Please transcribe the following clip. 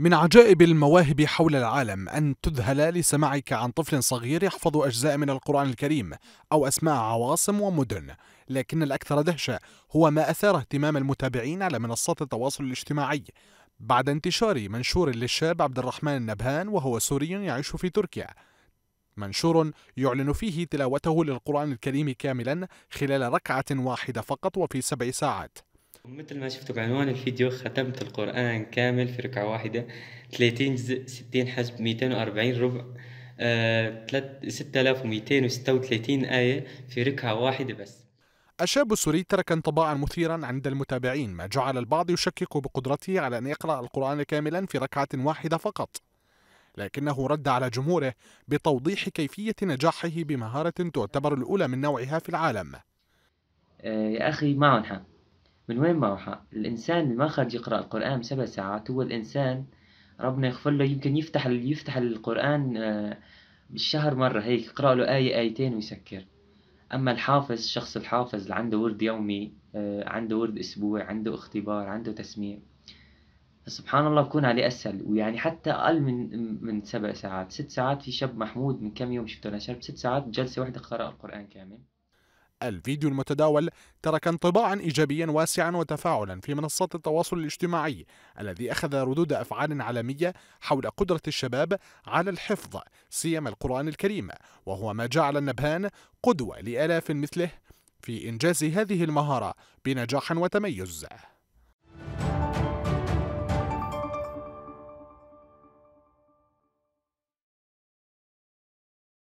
من عجائب المواهب حول العالم أن تذهل لسماعك عن طفل صغير يحفظ أجزاء من القرآن الكريم أو أسماء عواصم ومدن لكن الأكثر دهشة هو ما أثار اهتمام المتابعين على منصات التواصل الاجتماعي بعد انتشار منشور للشاب عبد الرحمن النبهان وهو سوري يعيش في تركيا منشور يعلن فيه تلاوته للقرآن الكريم كاملا خلال ركعة واحدة فقط وفي سبع ساعات مثل ما شفتوا بعنوان الفيديو ختمت القرآن كامل في ركعة واحدة 30 جزء 60 حجب 240 ربع آه، 6236 آية في ركعة واحدة بس الشاب السوري ترك انطباعا مثيرا عند المتابعين ما جعل البعض يشكك بقدرته على أن يقرأ القرآن كاملا في ركعة واحدة فقط لكنه رد على جمهوره بتوضيح كيفية نجاحه بمهارة تعتبر الأولى من نوعها في العالم آه، يا أخي معهم حق من وين ما الإنسان اللي ما خرج يقرأ القرآن سبع ساعات هو الإنسان ربنا يغفر له يمكن يفتح يفتح القرآن آه، بالشهر مرة هيك يقرأ له آية آيتين ويسكر أما الحافظ الشخص الحافظ اللي عنده ورد يومي آه، عنده ورد أسبوع عنده اختبار عنده تسميع سبحان الله بكون عليه أسهل ويعني حتى أقل من من سبع ساعات ست ساعات في شاب محمود من كم يوم شفته نشر بست ست ساعات بجلسة واحدة قرأ القرآن كامل الفيديو المتداول ترك انطباعا إيجابيا واسعا وتفاعلا في منصات التواصل الاجتماعي الذي أخذ ردود أفعال عالمية حول قدرة الشباب على الحفظ سيما القرآن الكريم وهو ما جعل النبهان قدوة لآلاف مثله في إنجاز هذه المهارة بنجاح وتميز